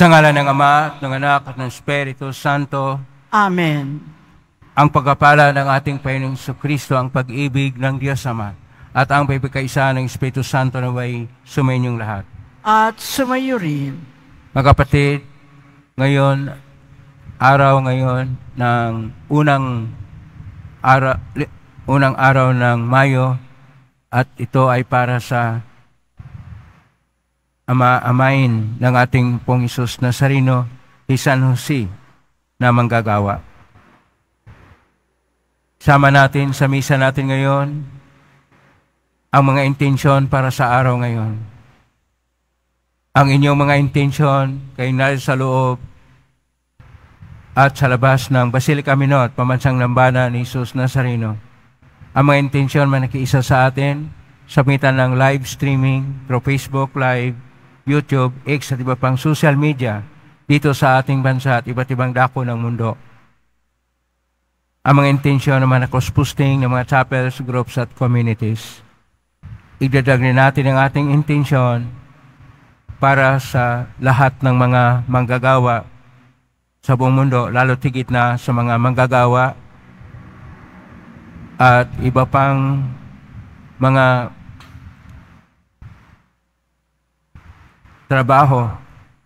Sa ngalan ng Ama, ng Anak, at ng Espiritu Santo. Amen. Ang pagkapala ng ating Panginoong Kristo, ang pag-ibig ng Diyos Ama, at ang pagpikaisa ng Espiritu Santo na may sumayin lahat. At sumayo rin. Mga kapatid, ngayon, araw ngayon ng unang araw, unang araw ng Mayo at ito ay para sa ama, amain ng ating pong Isus Nazarino si San Jose na manggagawa. Sama natin sa misa natin ngayon ang mga intensyon para sa araw ngayon. Ang inyong mga intensyon kay nari sa loob at sa labas ng Basilica Minot, pamansang lambana ni Isus Nazarino. Ang mga intensyon man nakiisa sa atin, sa ng live streaming, through Facebook Live, YouTube, X at iba pang social media dito sa ating bansa at iba't ibang dako ng mundo. Ang mga intensyon naman na cross-posting ng mga chapels, groups at communities. Igdadag na natin ang ating intensyon para sa lahat ng mga manggagawa sa buong mundo, lalo tigit na sa mga manggagawa at iba pang mga trabaho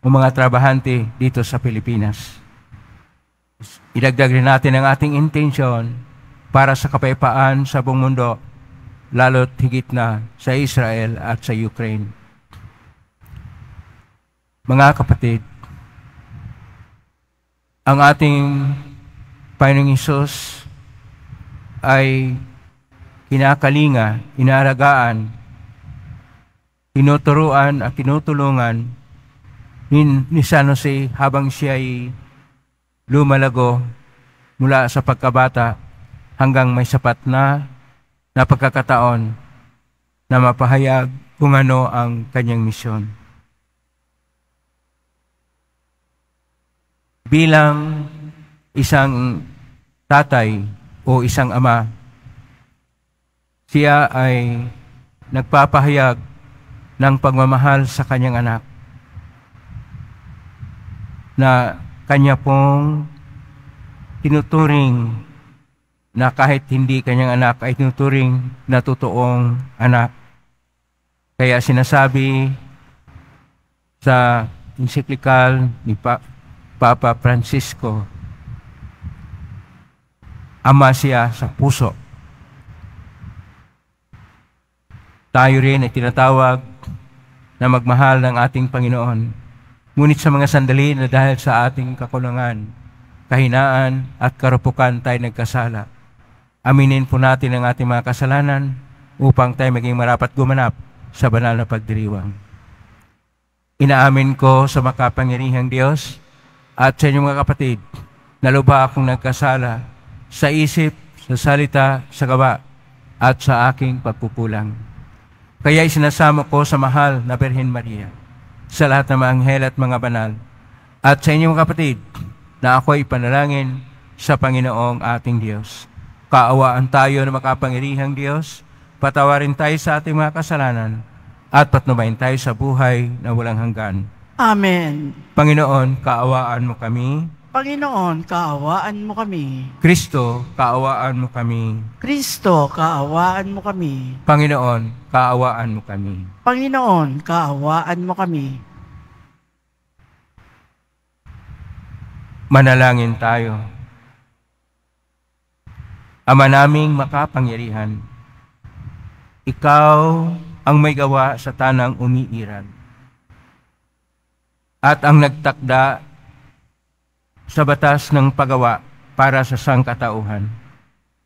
ng mga trabahante dito sa Pilipinas. Idagdag rin natin ang ating intention para sa kapayapaan sa buong mundo, lalo't higit na sa Israel at sa Ukraine. Mga kapatid, ang ating Panginoong Isus ay kinakalinga, inaaragaan tinuturuan at tinutulungan ni, ni San Jose habang siya ay lumalago mula sa pagkabata hanggang may sapat na napagkakataon na mapahayag kung ano ang kanyang misyon. Bilang isang tatay o isang ama, siya ay nagpapahayag ng pagmamahal sa kanyang anak na kanya pong tinuturing na kahit hindi kanyang anak ay tinuturing na totoong anak. Kaya sinasabi sa encyclical ni pa- Papa Francisco, ama siya sa puso. Tayo rin ay tinatawag na magmahal ng ating Panginoon. Ngunit sa mga sandali na dahil sa ating kakulangan, kahinaan at karupukan tayo nagkasala. Aminin po natin ang ating mga kasalanan upang tayo maging marapat gumanap sa banal na pagdiriwang. Inaamin ko sa makapangyarihang Diyos at sa inyong mga kapatid na lubha akong nagkasala sa isip, sa salita, sa gawa at sa aking pagkukulang. Kaya isinasama ko sa mahal na Birhen Maria, sa lahat ng mga anghel at mga banal, at sa inyong kapatid, na ako ay panalangin sa Panginoong ating Diyos. Kaawaan tayo ng makapangirihang Diyos, patawarin tayo sa ating mga kasalanan, at patnubayin tayo sa buhay na walang hanggan. Amen. Panginoon, kaawaan mo kami Panginoon, kaawaan mo kami. Kristo, kaawaan mo kami. Kristo, kaawaan mo kami. Panginoon, kaawaan mo kami. Panginoon, kaawaan mo kami. Manalangin tayo. Ama naming makapangyarihan, Ikaw ang may gawa sa tanang umiiran at ang nagtakda sa batas ng pagawa para sa sangkatauhan.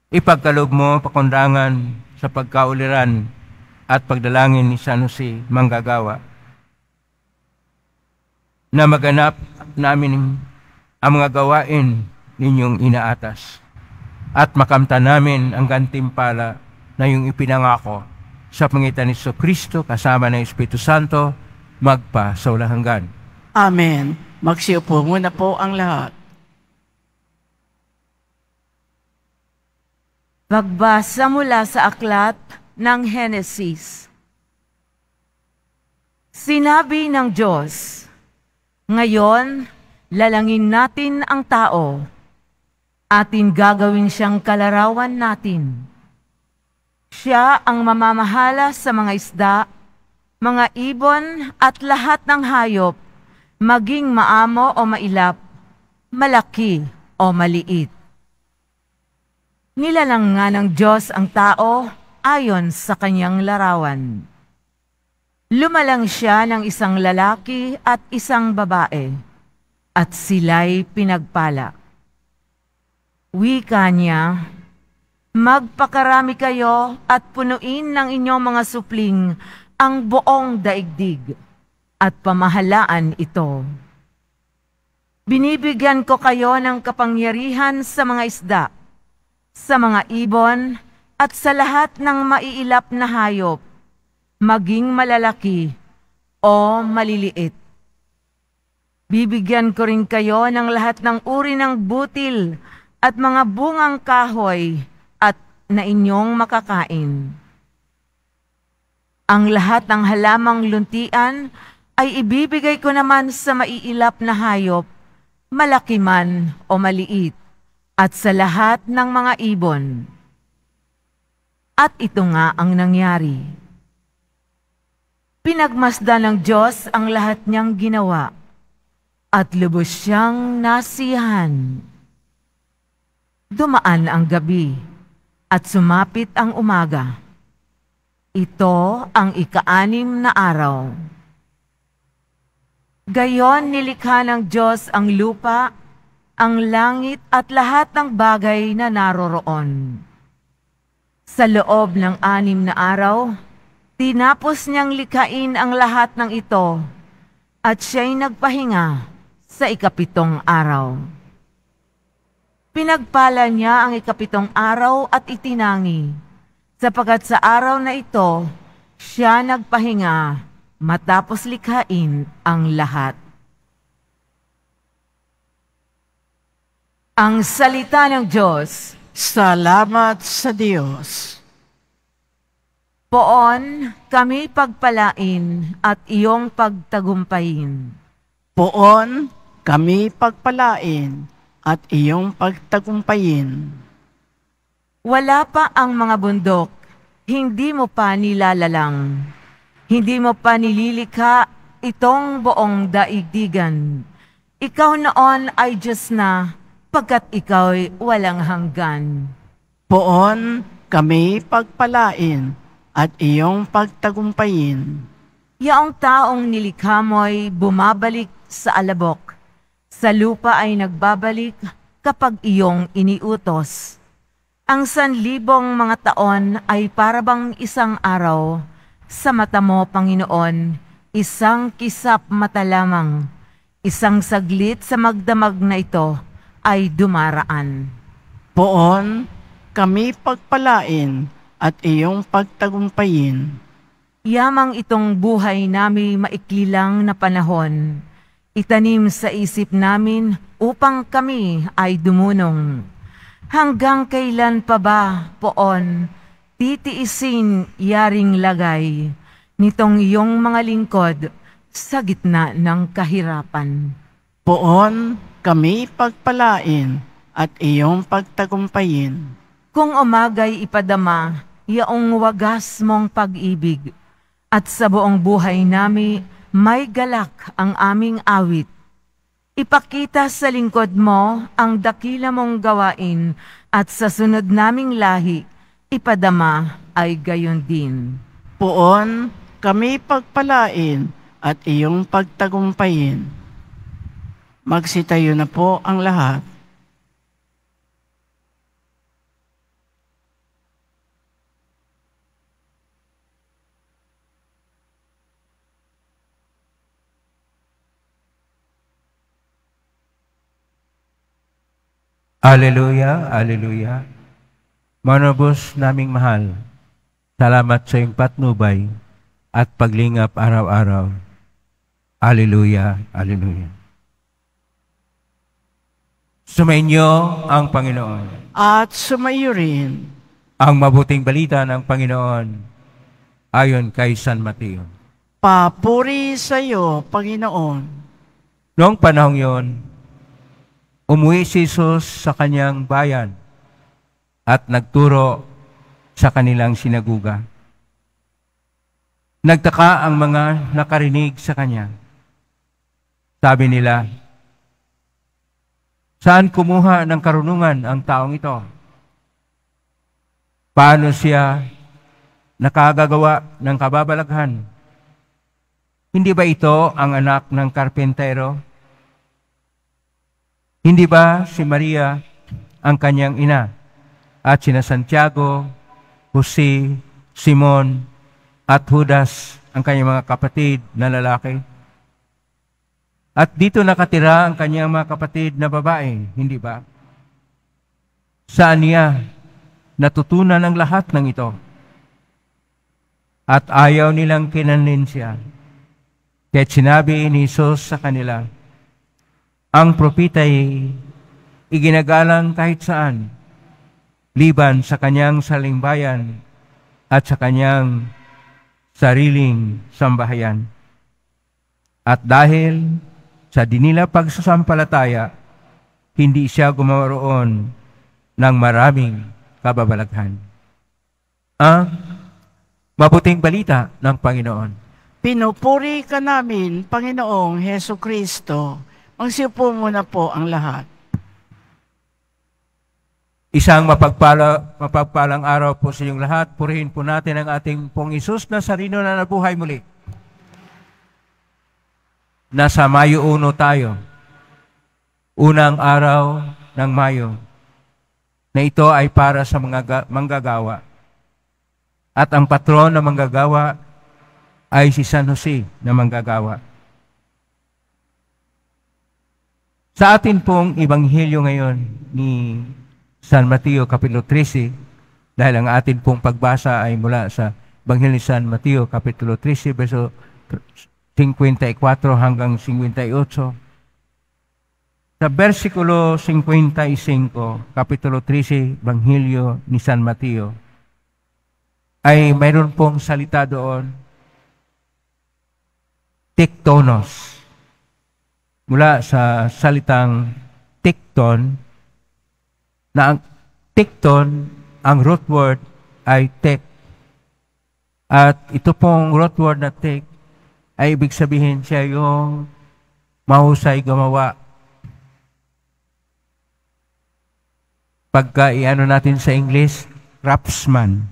Ipagkaloob mo pakundangan sa pagkauliran at pagdalangin ni San Jose Manggagawa na maganap namin ang mga gawain ninyong inaatas at makamta namin ang gantimpala na yung ipinangako sa pangitan ni Kristo kasama ng Espiritu Santo magpa sa ulahanggan. Amen. Magsiupo muna po ang lahat. Magbasa mula sa aklat ng Henesis. Sinabi ng Diyos, Ngayon, lalangin natin ang tao. Atin gagawin siyang kalarawan natin. Siya ang mamamahala sa mga isda, mga ibon at lahat ng hayop maging maamo o mailap, malaki o maliit. Nilalang nga ng Diyos ang tao ayon sa kanyang larawan. Lumalang siya ng isang lalaki at isang babae, at sila'y pinagpala. Wika niya, Magpakarami kayo at punuin ng inyong mga supling ang buong daigdig at pamahalaan ito. Binibigyan ko kayo ng kapangyarihan sa mga isda, sa mga ibon, at sa lahat ng maiilap na hayop, maging malalaki o maliliit. Bibigyan ko rin kayo ng lahat ng uri ng butil at mga bungang kahoy at na inyong makakain. Ang lahat ng halamang luntian ay ibibigay ko naman sa maiilap na hayop, malaki man o maliit, at sa lahat ng mga ibon. At ito nga ang nangyari. Pinagmasda ng Diyos ang lahat niyang ginawa, at lubos siyang nasihan. Dumaan ang gabi, at sumapit ang umaga. Ito ang ikaanim na araw. Gayon nilikha ng Diyos ang lupa, ang langit at lahat ng bagay na naroroon. Sa loob ng anim na araw, tinapos niyang likain ang lahat ng ito at siya'y nagpahinga sa ikapitong araw. Pinagpala niya ang ikapitong araw at itinangi, sapagat sa araw na ito, siya nagpahinga matapos likhain ang lahat. Ang salita ng Diyos. Salamat sa Diyos. Poon kami pagpalain at iyong pagtagumpayin. Poon kami pagpalain at iyong pagtagumpayin. Wala pa ang mga bundok, hindi mo pa nilalalang. Hindi mo pa nililikha itong buong daigdigan. Ikaw noon ay Diyos na, pagkat ikaw'y walang hanggan. Poon kami pagpalain at iyong pagtagumpayin. Yaong taong nilikha mo'y bumabalik sa alabok. Sa lupa ay nagbabalik kapag iyong iniutos. Ang sanlibong mga taon ay parabang isang araw sa mata mo, Panginoon, isang kisap mata lamang, isang saglit sa magdamag na ito ay dumaraan. Poon, kami pagpalain at iyong pagtagumpayin. Yamang itong buhay namin maikli lang na panahon, itanim sa isip namin upang kami ay dumunong. Hanggang kailan pa ba, Poon, titiisin yaring lagay nitong iyong mga lingkod sa gitna ng kahirapan. Poon kami pagpalain at iyong pagtagumpayin. Kung umagay ipadama, iyong wagas mong pag-ibig, at sa buong buhay nami may galak ang aming awit. Ipakita sa lingkod mo ang dakila mong gawain at sa sunod naming lahi, ipadama ay gayon din. Poon, kami pagpalain at iyong pagtagumpayin. Magsitayo na po ang lahat. Hallelujah, hallelujah. Manobos naming mahal, salamat sa iyong patnubay at paglingap araw-araw. Aleluya, aleluya. Sumainyo ang Panginoon. At sumayo rin. Ang mabuting balita ng Panginoon ayon kay San Mateo. Papuri sa iyo, Panginoon. Noong panahong yon, umuwi si Jesus sa kanyang bayan at nagturo sa kanilang sinaguga. Nagtaka ang mga nakarinig sa kanya. Sabi nila, Saan kumuha ng karunungan ang taong ito? Paano siya nakagagawa ng kababalaghan? Hindi ba ito ang anak ng karpentero? Hindi ba si Maria ang kanyang ina? at sina Santiago, Jose, Simon, at Judas, ang kanyang mga kapatid na lalaki. At dito nakatira ang kanyang mga kapatid na babae, hindi ba? Saan niya natutunan ang lahat ng ito? At ayaw nilang kinanin siya. Kaya sinabi ni Jesus sa kanila, ang propitay iginagalang kahit saan liban sa kanyang salimbayan at sa kanyang sariling sambahayan. At dahil sa dinila pagsasampalataya, hindi siya gumawa roon ng maraming kababalaghan. Ang mabuting balita ng Panginoon. Pinupuri ka namin, Panginoong Heso Kristo. Magsipo muna po ang lahat. Isang mapagpala, mapagpalang araw po sa inyong lahat. Purihin po natin ang ating pong Isus na sarino na nabuhay muli. Nasa Mayo 1 tayo. Unang araw ng Mayo na ito ay para sa mga manggagawa. At ang patron ng manggagawa ay si San Jose na manggagawa. Sa atin pong ibanghilyo ngayon ni San Mateo Kapitulo 13 dahil ang atin pong pagbasa ay mula sa Banghil ni San Mateo Kapitulo 13 verso 54 hanggang 58. Sa versikulo 55, Kapitulo 13, Banghilyo ni San Mateo, ay mayroon pong salita doon, tektonos. Mula sa salitang tekton, na ang tecton, ang root word ay tek. At ito pong root word na tek ay ibig sabihin siya yung mahusay gumawa. Pagka iano natin sa English, craftsman.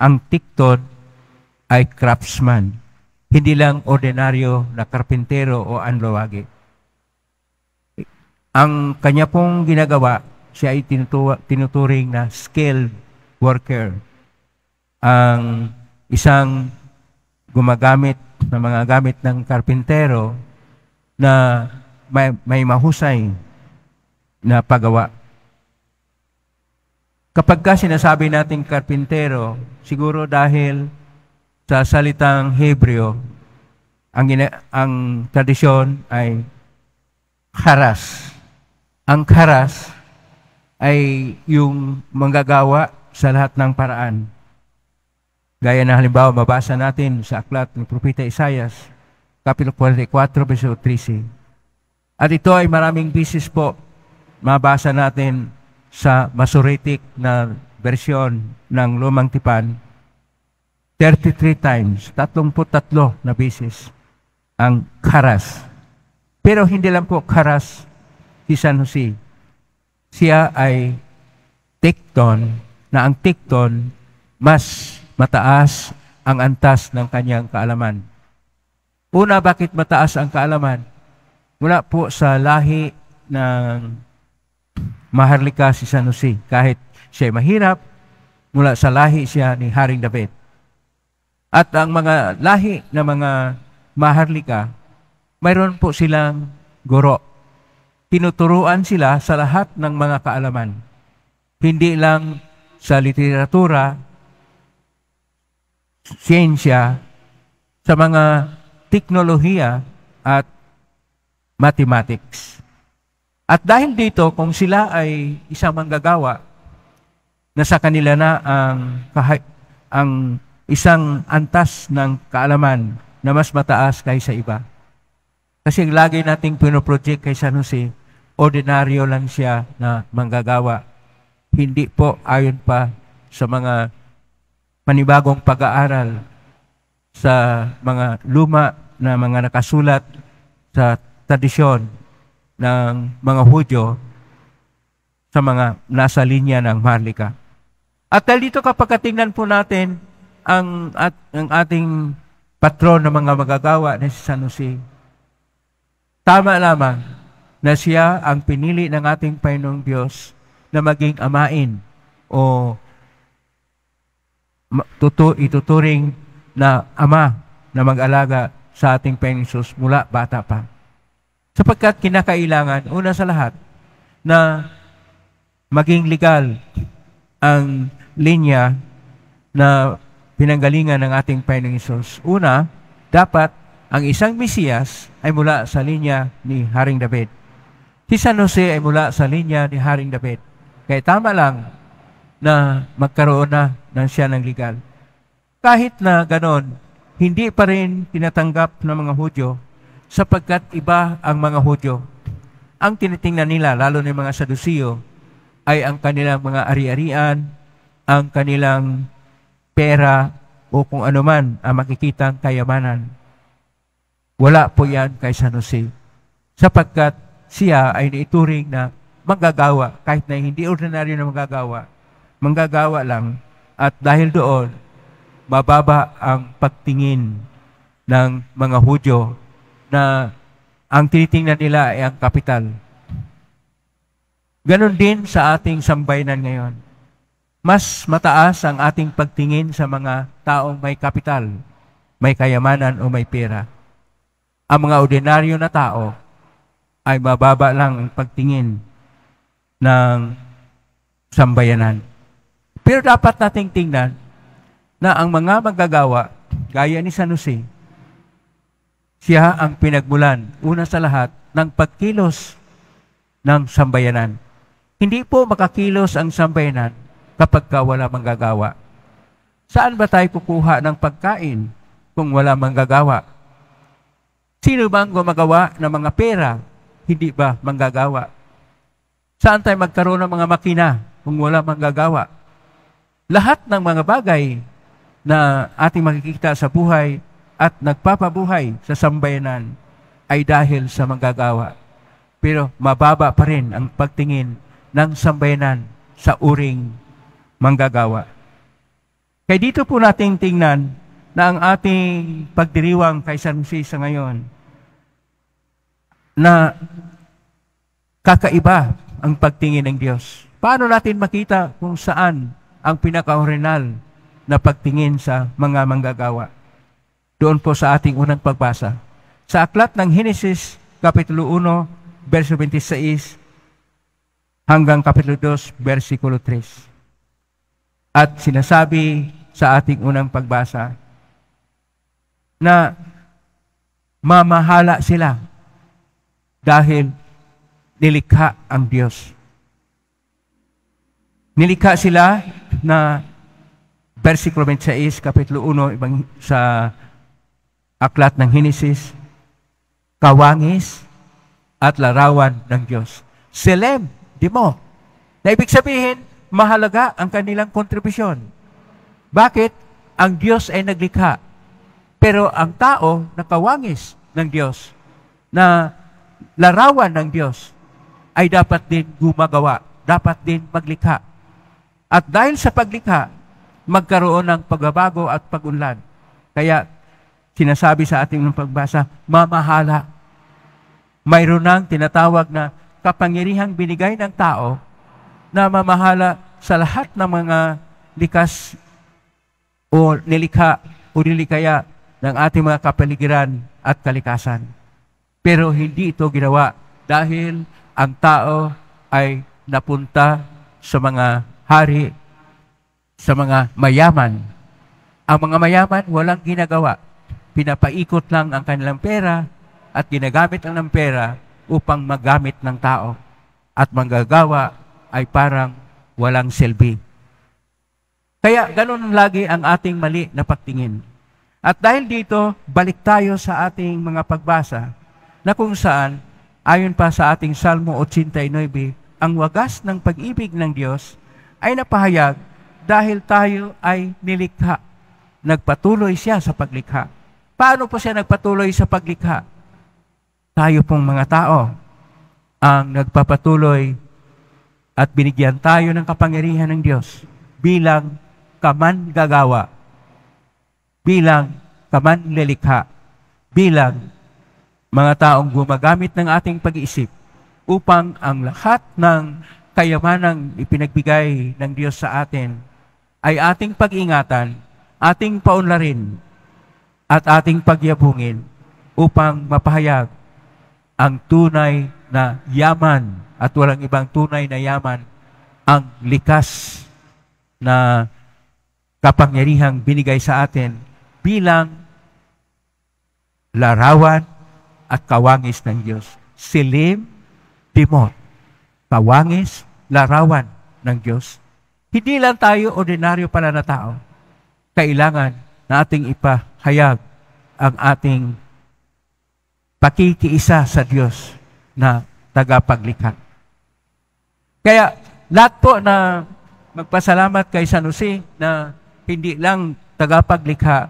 Ang tecton ay craftsman. Hindi lang ordinaryo na karpintero o anlawagi. Ang kanya pong ginagawa siya ay tinuturing na skilled worker. Ang isang gumagamit ng mga gamit ng karpintero na may, may mahusay na pagawa. Kapag ka sinasabi natin karpintero, siguro dahil sa salitang Hebreo, ang, ina, ang tradisyon ay karas. Ang karas ay yung manggagawa sa lahat ng paraan. Gaya na halimbawa, mabasa natin sa aklat ng Propeta Isayas, Kapitulo 44, verso 13. At ito ay maraming bisis po mabasa natin sa Masoretic na version ng Lumang Tipan, 33 times, 33 na bisis ang karas. Pero hindi lang po karas si San Jose siya ay tikton, na ang tikton, mas mataas ang antas ng kanyang kaalaman. Una, bakit mataas ang kaalaman? Mula po sa lahi ng maharlika si San Jose. Kahit siya ay mahirap, mula sa lahi siya ni Haring David. At ang mga lahi ng mga maharlika, mayroon po silang guro tinuturuan sila sa lahat ng mga kaalaman. Hindi lang sa literatura, siyensya, sa mga teknolohiya at mathematics. At dahil dito, kung sila ay isang manggagawa, na sa kanila na ang, ang isang antas ng kaalaman na mas mataas kaysa iba. Kasi lagi nating pinoproject kay San Jose, ordinaryo lang siya na manggagawa. Hindi po ayon pa sa mga panibagong pag-aaral sa mga luma na mga nakasulat sa tradisyon ng mga Hudyo sa mga nasa linya ng Marlika. At dito kapag tingnan po natin ang, at, ang ating patron ng mga magagawa na si San Jose, tama lamang na siya ang pinili ng ating Panginoong Diyos na maging amain o tutu ituturing na ama na mag-alaga sa ating Panginoon mula bata pa. Sapagkat kinakailangan, una sa lahat, na maging legal ang linya na pinanggalingan ng ating Panginoong Una, dapat ang isang Mesiyas ay mula sa linya ni Haring David. Si San Jose ay mula sa linya ni Haring David. Kaya tama lang na magkaroon na ng siya ng legal. Kahit na ganon, hindi pa rin tinatanggap ng mga Hudyo sapagkat iba ang mga Hudyo. Ang tinitingnan nila, lalo ng mga Saduceo, ay ang kanilang mga ari-arian, ang kanilang pera o kung ano man ang makikitang kayamanan. Wala po yan kay San Jose. Sapagkat siya ay naituring na manggagawa kahit na hindi ordinaryo na manggagawa. Manggagawa lang at dahil doon, mababa ang pagtingin ng mga Hudyo na ang tinitingnan nila ay ang kapital. Ganon din sa ating sambayanan ngayon. Mas mataas ang ating pagtingin sa mga taong may kapital, may kayamanan o may pera. Ang mga ordinaryo na tao ay bababa lang ang pagtingin ng sambayanan. Pero dapat nating tingnan na ang mga magagawa, gaya ni San Jose, siya ang pinagmulan, una sa lahat, ng pagkilos ng sambayanan. Hindi po makakilos ang sambayanan kapag ka wala manggagawa. Saan ba tayo kukuha ng pagkain kung wala manggagawa? Sino bang gumagawa ng mga pera hindi ba manggagawa? Saan tayo magkaroon ng mga makina kung wala manggagawa? Lahat ng mga bagay na ating makikita sa buhay at nagpapabuhay sa sambayanan ay dahil sa manggagawa. Pero mababa pa rin ang pagtingin ng sambayanan sa uring manggagawa. Kaya dito po nating tingnan na ang ating pagdiriwang kay San Jose sa ngayon na kakaiba ang pagtingin ng Diyos. Paano natin makita kung saan ang pinaka-orinal na pagtingin sa mga manggagawa? Doon po sa ating unang pagbasa. Sa aklat ng Genesis Kapitulo 1, verso 26 hanggang Kapitulo 2, versikulo 3. At sinasabi sa ating unang pagbasa na mamahala sila dahil nilikha ang Diyos. Nilikha sila na versikulo 26, kapitulo 1, ibang sa aklat ng Hinesis, kawangis at larawan ng Diyos. Selem, di mo. Na ibig sabihin, mahalaga ang kanilang kontribusyon. Bakit? Ang Diyos ay naglikha. Pero ang tao nakawangis ng Diyos na larawan ng Diyos ay dapat din gumagawa, dapat din maglikha. At dahil sa paglikha, magkaroon ng pagbabago at pagunlad. Kaya sinasabi sa ating ng pagbasa, mamahala. Mayroon ng tinatawag na kapangyarihang binigay ng tao na mamahala sa lahat ng mga likas o nilikha o nilikaya ng ating mga kapaligiran at kalikasan. Pero hindi ito ginawa dahil ang tao ay napunta sa mga hari, sa mga mayaman. Ang mga mayaman walang ginagawa. Pinapaikot lang ang kanilang pera at ginagamit ang ng pera upang magamit ng tao. At manggagawa ay parang walang selbi. Kaya ganun lagi ang ating mali na pagtingin. At dahil dito, balik tayo sa ating mga pagbasa na kung saan, ayon pa sa ating Salmo 89, ang wagas ng pag-ibig ng Diyos ay napahayag dahil tayo ay nilikha. Nagpatuloy siya sa paglikha. Paano po siya nagpatuloy sa paglikha? Tayo pong mga tao ang nagpapatuloy at binigyan tayo ng kapangyarihan ng Diyos bilang kaman gagawa, bilang kaman lilikha, bilang mga taong gumagamit ng ating pag-iisip upang ang lahat ng kayamanang ipinagbigay ng Diyos sa atin ay ating pag-ingatan, ating paunlarin, at ating pagyabungin upang mapahayag ang tunay na yaman at walang ibang tunay na yaman ang likas na kapangyarihang binigay sa atin bilang larawan at kawangis ng Diyos. Silim, dimot, kawangis, larawan ng Diyos. Hindi lang tayo ordinaryo pala na tao. Kailangan nating ipahayag ang ating pakikiisa sa Diyos na tagapaglikha. Kaya lahat po na magpasalamat kay San Jose na hindi lang tagapaglikha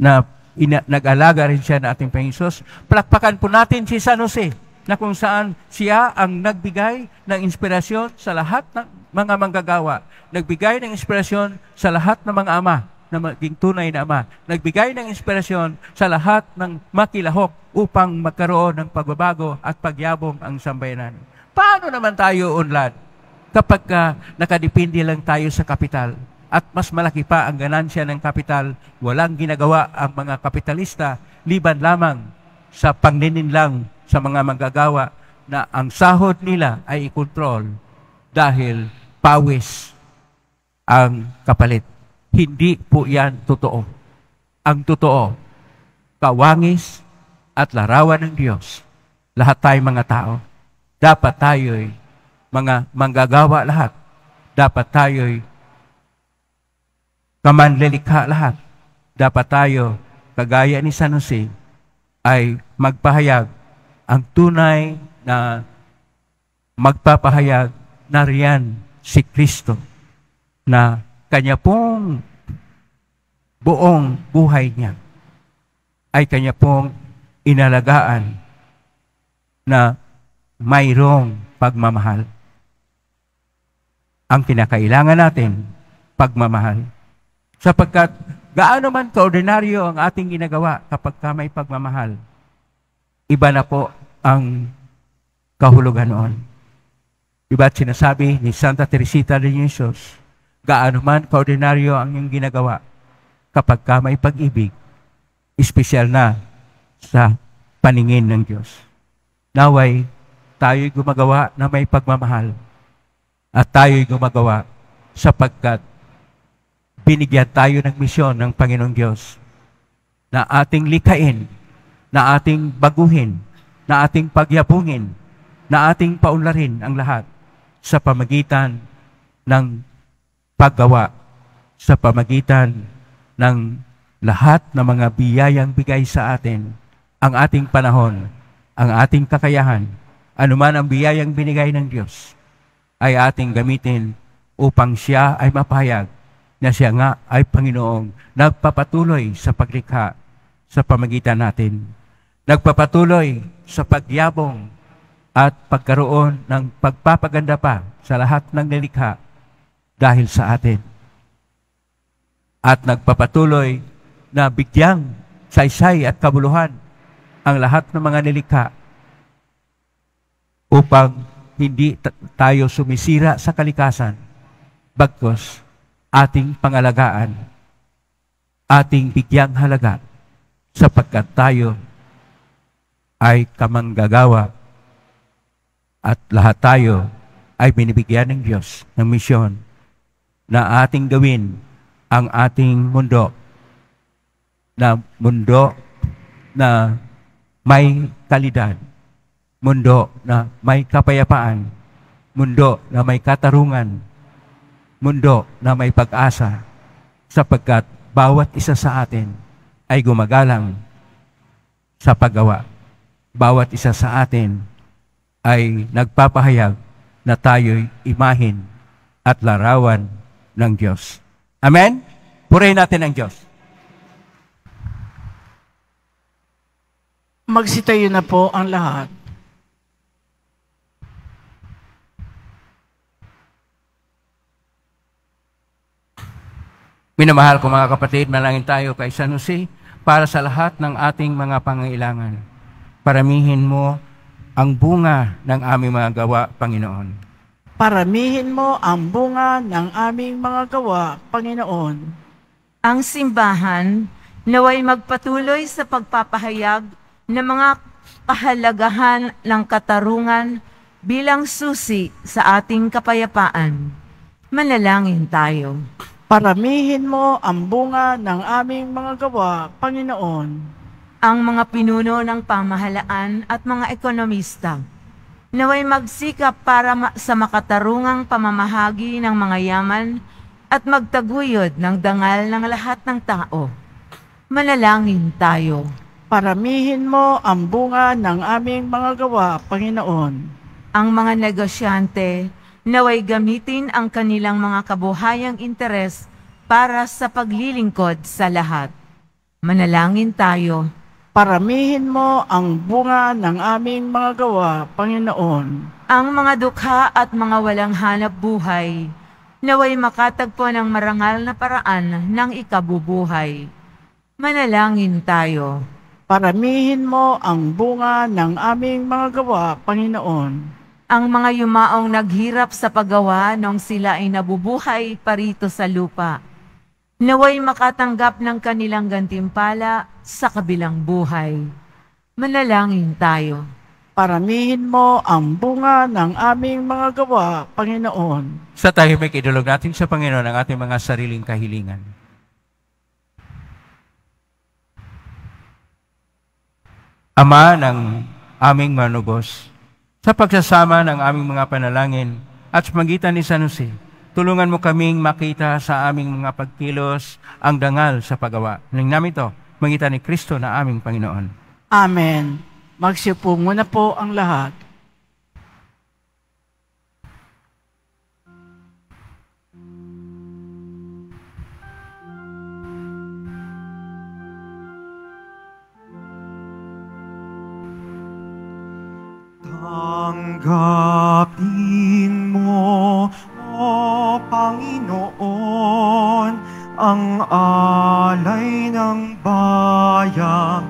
na ina, nag-alaga rin siya na ating Panginoon Palakpakan po natin si San Jose na kung saan siya ang nagbigay ng inspirasyon sa lahat ng mga manggagawa. Nagbigay ng inspirasyon sa lahat ng mga ama na maging tunay na ama. Nagbigay ng inspirasyon sa lahat ng makilahok upang magkaroon ng pagbabago at pagyabong ang sambayanan. Paano naman tayo unlad kapag uh, nakadepende lang tayo sa kapital? at mas malaki pa ang ganansya ng kapital, walang ginagawa ang mga kapitalista liban lamang sa pangnininlang sa mga manggagawa na ang sahod nila ay ikontrol dahil pawis ang kapalit. Hindi po yan totoo. Ang totoo, kawangis at larawan ng Diyos. Lahat tayo mga tao. Dapat tayo'y mga manggagawa lahat. Dapat tayo'y kamanlilikha lahat, dapat tayo, kagaya ni San Jose, ay magpahayag ang tunay na magpapahayag riyan si Kristo na kanya pong buong buhay niya ay kanya pong inalagaan na mayroong pagmamahal. Ang kinakailangan natin, pagmamahal. Sapagkat gaano man kaordinaryo ang ating ginagawa kapag ka may pagmamahal, iba na po ang kahulugan noon. Iba't sinasabi ni Santa Teresita de Jesus, gaano man kaordinaryo ang iyong ginagawa kapag ka may pag-ibig, espesyal na sa paningin ng Diyos. Naway, tayo'y gumagawa na may pagmamahal at tayo'y gumagawa sapagkat binigyan tayo ng misyon ng Panginoong Diyos na ating likain, na ating baguhin, na ating pagyabungin, na ating paunlarin ang lahat sa pamagitan ng paggawa, sa pamagitan ng lahat ng mga biyayang bigay sa atin, ang ating panahon, ang ating kakayahan, anuman ang biyayang binigay ng Diyos, ay ating gamitin upang siya ay mapayag na siya nga ay Panginoong nagpapatuloy sa paglikha sa pamagitan natin. Nagpapatuloy sa pagyabong at pagkaroon ng pagpapaganda pa sa lahat ng nilikha dahil sa atin. At nagpapatuloy na bigyang saysay at kabuluhan ang lahat ng mga nilikha upang hindi tayo sumisira sa kalikasan bagkos ating pangalagaan, ating bigyang halaga, sapagkat tayo ay kamanggagawa at lahat tayo ay binibigyan ng Diyos ng misyon na ating gawin ang ating mundo na mundo na may kalidad, mundo na may kapayapaan, mundo na may katarungan, mundo na may pag-asa sapagkat bawat isa sa atin ay gumagalang sa paggawa. Bawat isa sa atin ay nagpapahayag na tayo'y imahin at larawan ng Diyos. Amen? Purahin natin ang Diyos. Magsitayo na po ang lahat. Minamahal ko mga kapatid, malangin tayo kay San Jose para sa lahat ng ating mga pangailangan. Paramihin mo ang bunga ng aming mga gawa, Panginoon. Paramihin mo ang bunga ng aming mga gawa, Panginoon. Ang simbahan naway magpatuloy sa pagpapahayag ng mga kahalagahan ng katarungan bilang susi sa ating kapayapaan. Manalangin tayo. Paramihin mo ang bunga ng aming mga gawa, Panginoon. Ang mga pinuno ng pamahalaan at mga ekonomista naway magsikap para ma- sa makatarungang pamamahagi ng mga yaman at magtaguyod ng dangal ng lahat ng tao. Manalangin tayo. Paramihin mo ang bunga ng aming mga gawa, Panginoon. Ang mga negosyante naway gamitin ang kanilang mga kabuhayang interes para sa paglilingkod sa lahat. Manalangin tayo. Paramihin mo ang bunga ng aming mga gawa, Panginoon. Ang mga dukha at mga walang hanap buhay, naway makatagpo ng marangal na paraan ng ikabubuhay. Manalangin tayo. Paramihin mo ang bunga ng aming mga gawa, Panginoon ang mga yumaong naghirap sa paggawa nung sila ay nabubuhay parito sa lupa. Naway makatanggap ng kanilang gantimpala sa kabilang buhay. Manalangin tayo. Paramihin mo ang bunga ng aming mga gawa, Panginoon. Sa tahimik, idulog natin sa Panginoon ang ating mga sariling kahilingan. Ama ng aming manubos, sa pagsasama ng aming mga panalangin at sa magitan ni San Jose, tulungan mo kaming makita sa aming mga pagkilos ang dangal sa paggawa. Naling namin ito, magitan ni Kristo na aming Panginoon. Amen. Magsipo muna po ang lahat. Tanggapin mo, O Panginoon, ang alay ng bayang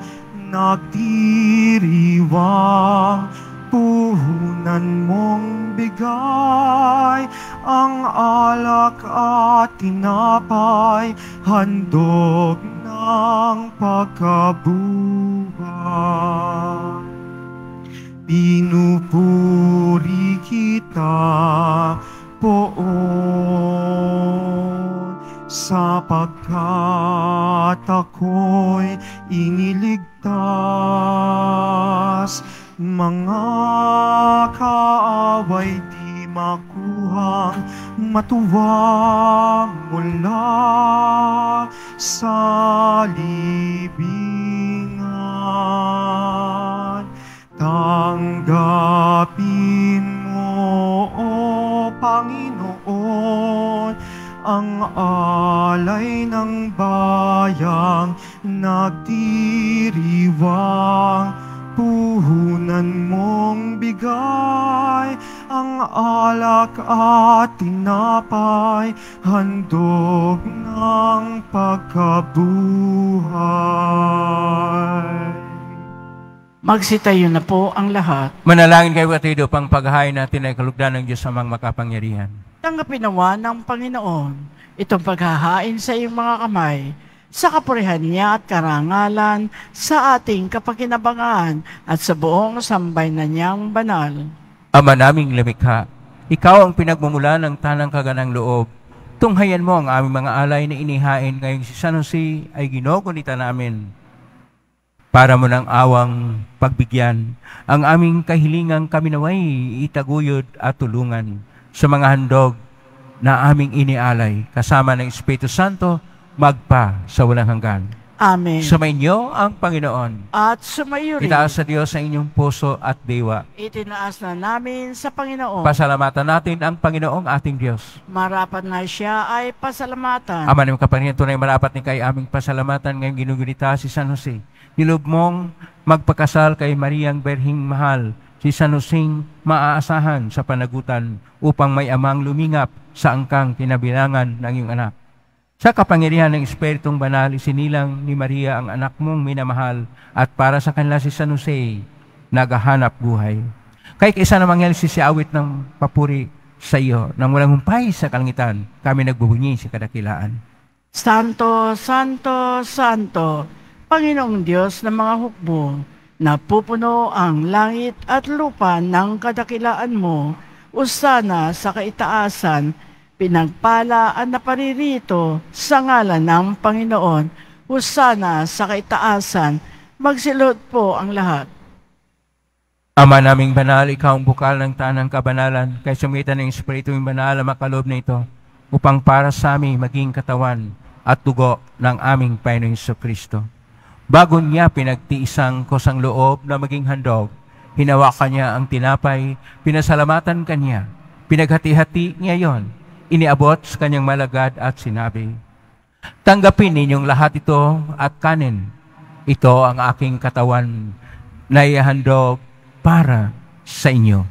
nagdiriwang puhunan mong bigay ang alak at tinapay handog ng pagkabuhay. Pinupuri kita, Poon, sapagkat ako'y iniligtas. Mga kaaway di makuhang matuwa mula sa libingan. Tanggapin mo, O Panginoon, ang alay ng bayang nagdiriwang. Puhunan mong bigay ang alak at tinapay, handog ng pagkabuhay. Magsitayo na po ang lahat. Manalangin kayo katido pang paghahain natin ay kalugdan ng Diyos sa mga makapangyarihan. Tanggapinawa ng Panginoon itong paghahain sa iyong mga kamay sa kapurihan niya at karangalan sa ating kapakinabangan at sa buong sambay na niyang banal. Ama naming lamikha, ikaw ang pinagmumula ng tanang kaganang loob. Tunghayan mo ang aming mga alay na inihain ngayong si San Jose ay ginugunita namin para mo ng awang pagbigyan. Ang aming kahilingang kami naway itaguyod at tulungan sa mga handog na aming inialay kasama ng Espiritu Santo magpa sa walang hanggan. Amen. Sumainyo ang Panginoon. At sumayo rin. Itaas sa Diyos ang inyong puso at diwa. Itinaas na namin sa Panginoon. Pasalamatan natin ang Panginoong ating Diyos. Marapat na siya ay pasalamatan. Ama ng kapangyarihan, tunay marapat ni kay aming pasalamatan ngayong ginugunita si San Jose nilubmong magpakasal kay Mariang Berhing Mahal, si San Joseng maaasahan sa panagutan upang may amang lumingap sa angkang pinabilangan ng iyong anak. Sa kapangyarihan ng Espiritong Banal, isinilang ni Maria ang anak mong minamahal at para sa kanila si San Jose, naghahanap buhay. Kahit isa namang si awit ng papuri sa iyo, nang walang humpay sa kalangitan, kami nagbubunyi sa kadakilaan. Santo, Santo, Santo, Panginoong Diyos ng mga hukbo, napupuno ang langit at lupa ng kadakilaan mo, usana sa kaitaasan, pinagpala ang naparirito sa ngalan ng Panginoon, usana sa kaitaasan, magsilot po ang lahat. Ama naming banal, ikaw ang bukal ng tanang kabanalan, kay sumitan ng Espiritu yung banal ang makalob na ito, upang para sa amin maging katawan at dugo ng aming Panginoon Kristo. Bago niya pinagtiisang kusang loob na maging handog, hinawakan niya ang tinapay, pinasalamatan kanya, pinaghati-hati niya yon, iniabot sa kanyang malagad at sinabi, Tanggapin ninyong lahat ito at kanin. Ito ang aking katawan na ihandog para sa inyo.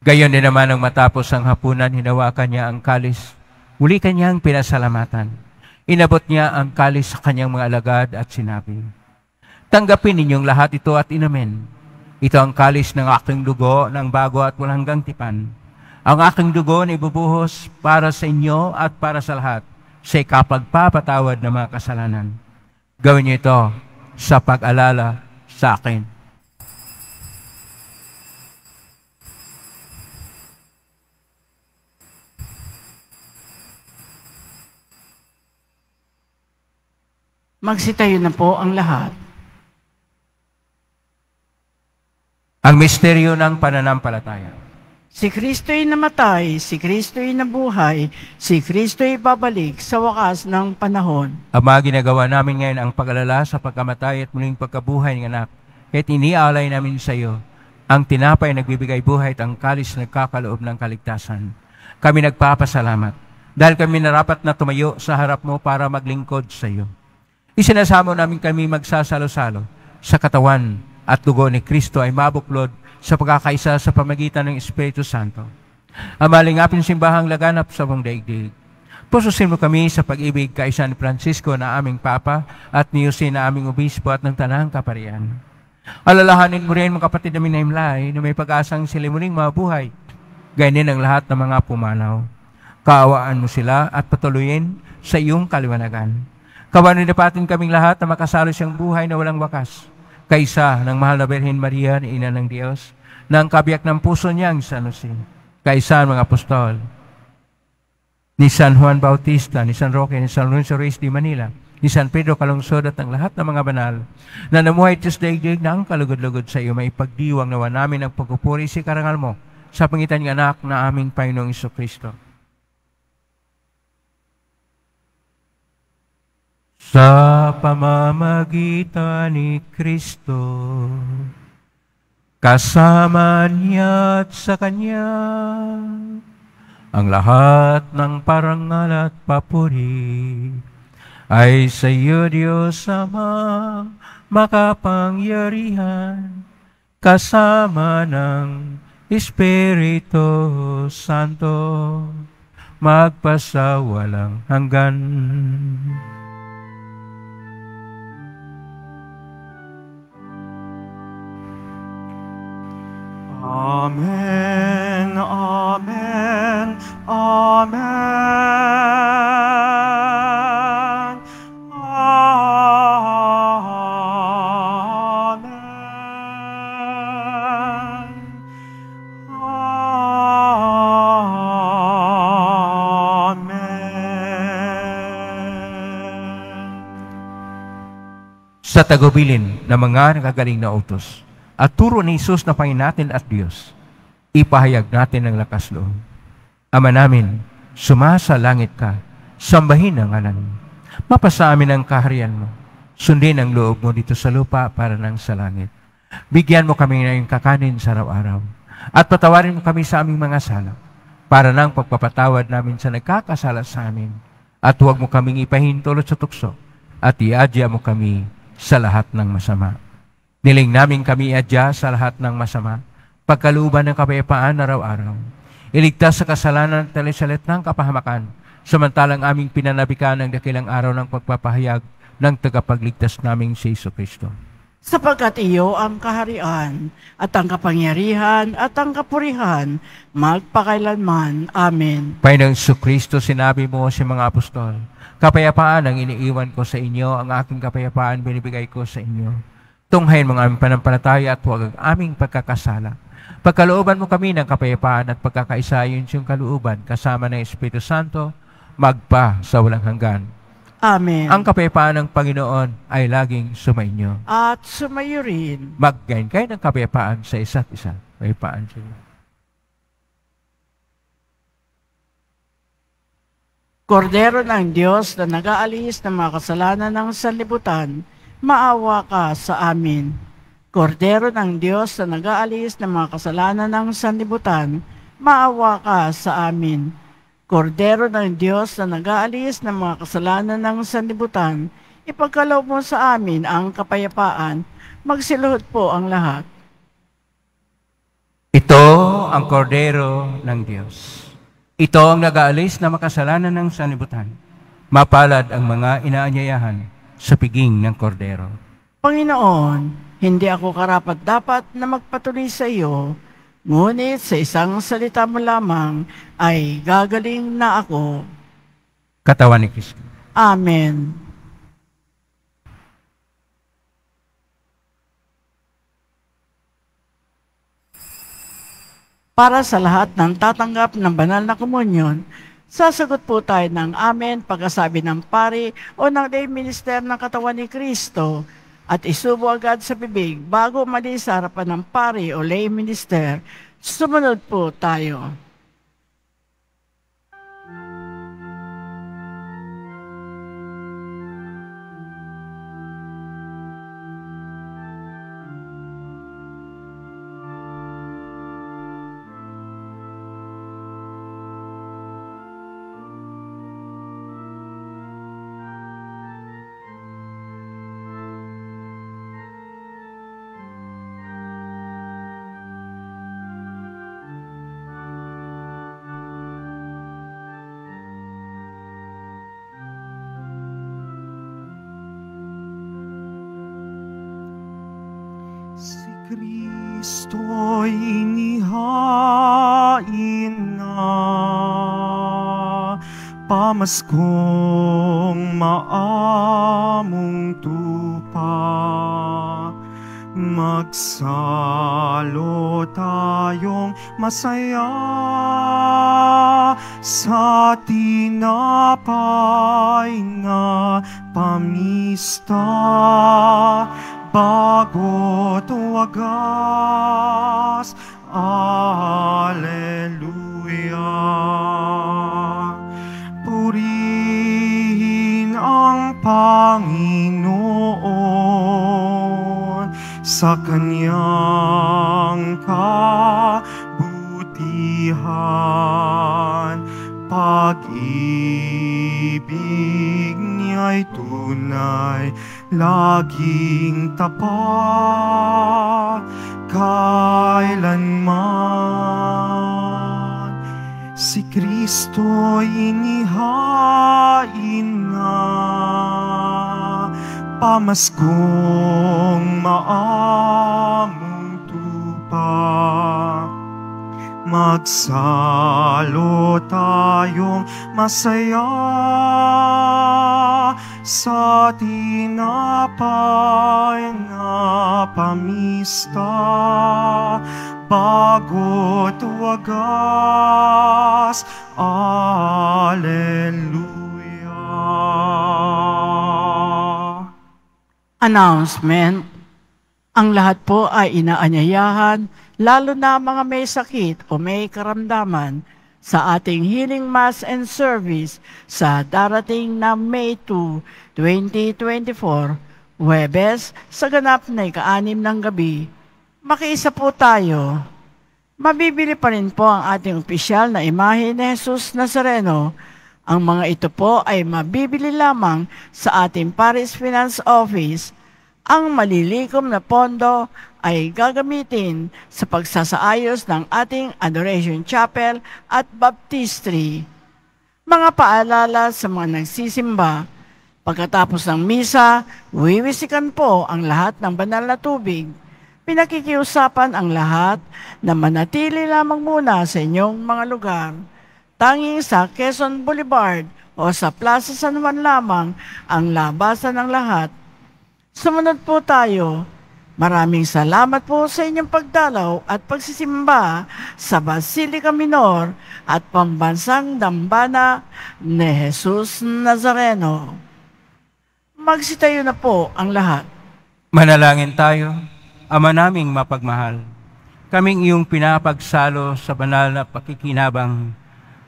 Gayon din naman ang matapos ang hapunan, hinawakan niya ang kalis. Uli kanyang pinasalamatan. Inabot niya ang kalis sa kanyang mga alagad at sinabi, Tanggapin ninyong lahat ito at inamin. Ito ang kalis ng aking dugo ng bago at walang hanggang tipan. Ang aking dugo na ibubuhos para sa inyo at para sa lahat sa ikapagpapatawad ng mga kasalanan. Gawin niyo ito sa pag-alala sa akin. Magsitayo na po ang lahat. Ang misteryo ng pananampalataya. Si Kristo'y namatay, si Kristo'y nabuhay, si Kristo'y babalik sa wakas ng panahon. Ama, ginagawa namin ngayon ang pag sa pagkamatay at muling pagkabuhay ng anak. Kahit inialay namin sa iyo, ang tinapay nagbibigay buhay at ang kalis nagkakaloob ng kaligtasan. Kami nagpapasalamat dahil kami narapat na tumayo sa harap mo para maglingkod sa iyo. Isinasamo namin kami magsasalo-salo sa katawan at dugo ni Kristo ay mabuklod sa pagkakaisa sa pamagitan ng Espiritu Santo. Ang malingapin simbahang laganap sa buong daigdig. Pususin mo kami sa pag-ibig kaisa ni Francisco na aming Papa at ni Jose na aming Obispo at ng Tanang Kaparian. Alalahanin mo rin mga kapatid namin na imlay na may pag-asang sila muling mabuhay. Ganyan ang lahat ng mga pumanaw. Kaawaan mo sila at patuloyin sa iyong kaliwanagan. Kawaninipatin kaming lahat na makasalo siyang buhay na walang wakas, kaysa ng mahal na Birhen Maria, na ina ng Diyos, na ang kabiyak ng puso niya ang sanusin, kaysa ang mga apostol, ni San Juan Bautista, ni San Roque, ni San Lorenzo Reyes de Manila, ni San Pedro Calungsod at ng lahat ng mga banal na namuhay Diyos daigdig na ang kalugod-lugod sa iyo, may pagdiwang nawa namin ang pagpupuri si karangal mo sa pangitan ng anak na aming Panginoong Iso Kristo Sa pamamagitan ni Kristo, kasama niya at sa Kanya, ang lahat ng parangal at papuri ay sa iyo, Diyos Ama, makapangyarihan, kasama ng Espiritu Santo, magpasawalang hanggan. Amen, Amen, Amen. Amen. Amen. Sa tagubilin ng mga nagagaling na utos at turo ni Jesus na Panginoon at Diyos, ipahayag natin ang lakas loob. Ama namin, sumasa langit ka, sambahin ang alam mo. Mapasa ang kaharian mo. Sundin ang loob mo dito sa lupa para nang sa langit. Bigyan mo kami ng kakanin sa araw-araw. At patawarin mo kami sa aming mga sala para nang pagpapatawad namin sa nagkakasala sa amin. At huwag mo kaming ipahintulot sa tukso at iadya mo kami sa lahat ng masama. Niling namin kami iadya sa lahat ng masama, pagkaluban ng kapayapaan araw-araw. Iligtas sa kasalanan at talisalit ng kapahamakan, samantalang aming pinanabikan ang dakilang araw ng pagpapahayag ng tagapagligtas naming si Iso Kristo. Sapagkat iyo ang kaharian at ang kapangyarihan at ang kapurihan magpakailanman. Amen. Painang Iso Kristo, sinabi mo sa si mga apostol, kapayapaan ang iniiwan ko sa inyo, ang aking kapayapaan binibigay ko sa inyo. Tunghayin mo ang aming panampalataya at huwag ang aming pagkakasala. Pagkalooban mo kami ng kapayapaan at pagkakaisa yun yung kalooban kasama ng Espiritu Santo, magpa sa walang hanggan. Amen. Ang kapayapaan ng Panginoon ay laging sumainyo. At sumayo rin. Magkain kayo ng kapayapaan sa isa't isa. Kapayapaan sa Kordero ng Diyos na nag-aalis ng mga kasalanan ng sanlibutan, maawa ka sa amin. Kordero ng Diyos na nag-aalis ng mga kasalanan ng sanlibutan, maawa ka sa amin. Kordero ng Diyos na nag-aalis ng mga kasalanan ng sanlibutan, ipagkalaw mo sa amin ang kapayapaan, magsiluhod po ang lahat. Ito ang kordero ng Diyos. Ito ang nag-aalis na makasalanan ng sanlibutan. Mapalad ang mga inaanyayahan sa piging ng kordero. Panginoon, hindi ako karapat-dapat na magpatuloy sa iyo, ngunit sa isang salita mo lamang ay gagaling na ako. Katawan ni Kristo. Amen. Para sa lahat ng tatanggap ng banal na komunyon, Sasagot po tayo ng amen, pagkasabi ng pari o ng day minister ng katawan ni Kristo at isubo agad sa bibig bago mali sa harapan ng pari o lay minister. Sumunod po tayo. mas kong maamong tupa Magsalo tayong masaya Sa tinapay na pamista Bago't wagas Alleluia Panginoon sa Kanyang kabutihan. Pag-ibig niya'y tunay, laging tapat, kailanman. Si Kristo'y inihain na pamaskong maamong tupa Magsalo tayong masaya sa tinapay na pamista bago't wagas. Alleluia. announcement. Ang lahat po ay inaanyayahan, lalo na mga may sakit o may karamdaman sa ating Healing Mass and Service sa darating na May 2, 2024, Webes, sa ganap na ikaanim ng gabi. Makiisa po tayo. Mabibili pa rin po ang ating opisyal na imahe ni Jesus Nazareno ang mga ito po ay mabibili lamang sa ating Paris Finance Office. Ang malilikom na pondo ay gagamitin sa pagsasaayos ng ating Adoration Chapel at Baptistry. Mga paalala sa mga nagsisimba, pagkatapos ng misa, wiwisikan po ang lahat ng banal na tubig pinakikiusapan ang lahat na manatili lamang muna sa inyong mga lugar tanging sa Quezon Boulevard o sa Plaza San Juan lamang ang labasan ng lahat. Sumunod po tayo. Maraming salamat po sa inyong pagdalaw at pagsisimba sa Basilica Minor at Pambansang Dambana ni Jesus Nazareno. Magsitayo na po ang lahat. Manalangin tayo, Ama naming mapagmahal. Kaming iyong pinapagsalo sa banal na pakikinabang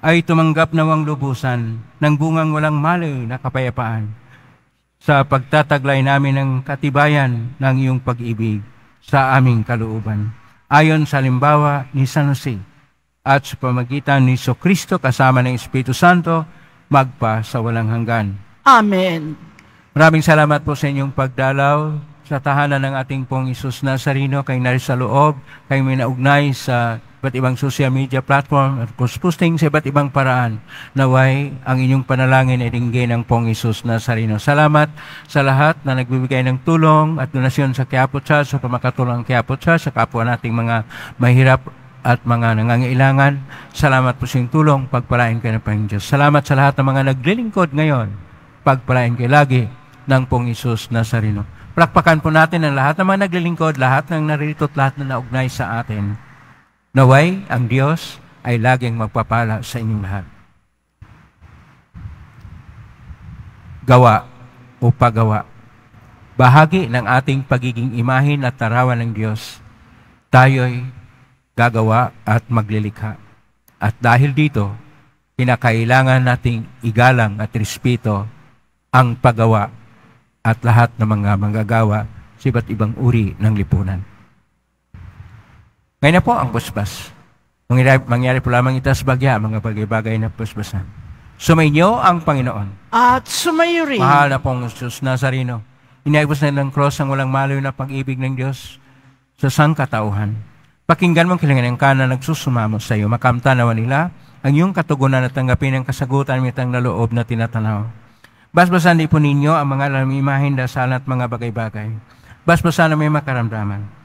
ay tumanggap nawang lubusan ng bungang walang mali na kapayapaan sa pagtataglay namin ng katibayan ng iyong pag-ibig sa aming kalooban. Ayon sa limbawa ni San Jose at sa pamagitan ni So Kristo kasama ng Espiritu Santo, magpa sa walang hanggan. Amen. Maraming salamat po sa inyong pagdalaw sa tahanan ng ating pong Isus Nazarino kay nari sa loob, kay may naugnay sa iba't ibang social media platform at posting sa iba't ibang paraan naway ang inyong panalangin ay dinggay ng Pong Isus Nazareno. Salamat sa lahat na nagbibigay ng tulong at donasyon sa Quiapo Church, sa pamakatulong Quiapo Church, sa kapwa nating mga mahirap at mga nangangailangan. Salamat po sa inyong tulong. Pagpalain kayo ng Panginoon Diyos. Salamat sa lahat ng mga naglilingkod ngayon. Pagpalain kayo lagi ng Pong Isus Nazareno. Prakpakan po natin ang lahat ng mga naglilingkod, lahat ng narito at lahat na naugnay sa atin. Naway, ang Diyos ay laging magpapala sa inyong lahat. Gawa o paggawa. Bahagi ng ating pagiging imahin at tarawan ng Diyos, tayo'y gagawa at maglilikha. At dahil dito, kinakailangan nating igalang at respeto ang paggawa at lahat ng mga manggagawa sa iba't ibang uri ng lipunan. Ngayon na po ang busbas. Mangyari, mangyari po lamang itas bagya mga bagay-bagay na busbasan. Sumainyo ang Panginoon. At sumayo rin. Mahal na pong Diyos Nazarino. Inaibos na ng cross ang walang malayo na pag-ibig ng Diyos sa sangkatauhan. Pakinggan mong kilangan ng kanan nagsusumamo sa iyo. Makamtanawa nila ang iyong katugunan at tanggapin ang kasagutan ng itang na tinatanaw. Basbasan din po ninyo ang mga imahin, dasalan at mga bagay-bagay. Basbasan na may makaramdaman.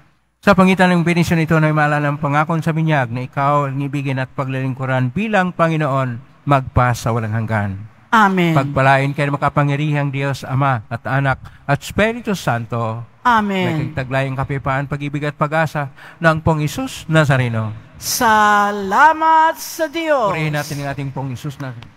Sa pangitan ng benisyon ito na maalalang pangakon sa binyag na ikaw ang ibigin at paglilingkuran bilang Panginoon magpa sa walang hanggan. Amen. Pagpalain kayo ng makapangyarihang Diyos, Ama at Anak at Espiritu Santo. Amen. Nagtaglay ang kapipaan, pag-ibig at pag-asa ng Pong Isus Nazareno. Salamat sa Diyos! Purihin natin ang ating Pong Isus Nazareno.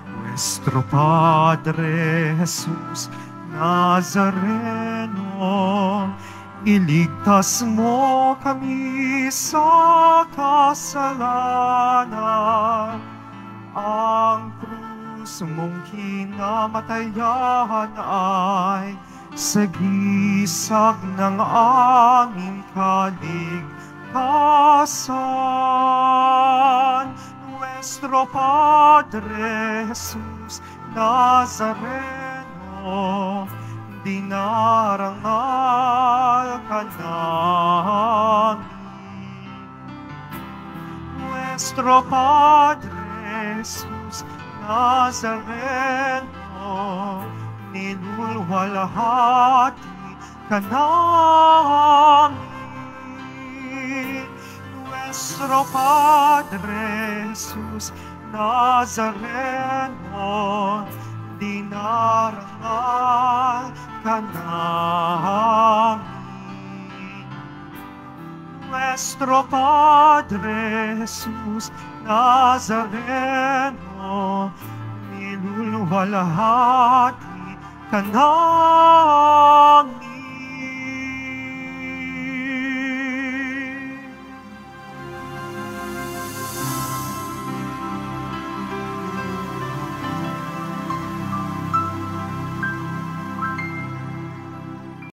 Nuestro Padre Jesus Nazareno, iligtas mo kami sa kasalanan. Ang krus mong kinamatayan ay sa gisag ng aming kaligtasan nuestro Padre Jesús Nazareno, dinarangal ka namin. Nuestro Padre Jesús Nazareno, ninulwalahati ka namin nostro Padre Jesus Nazareno, dinarahan ka namin. Nuestro Padre Jesus Nazareno, nilulwalahati ka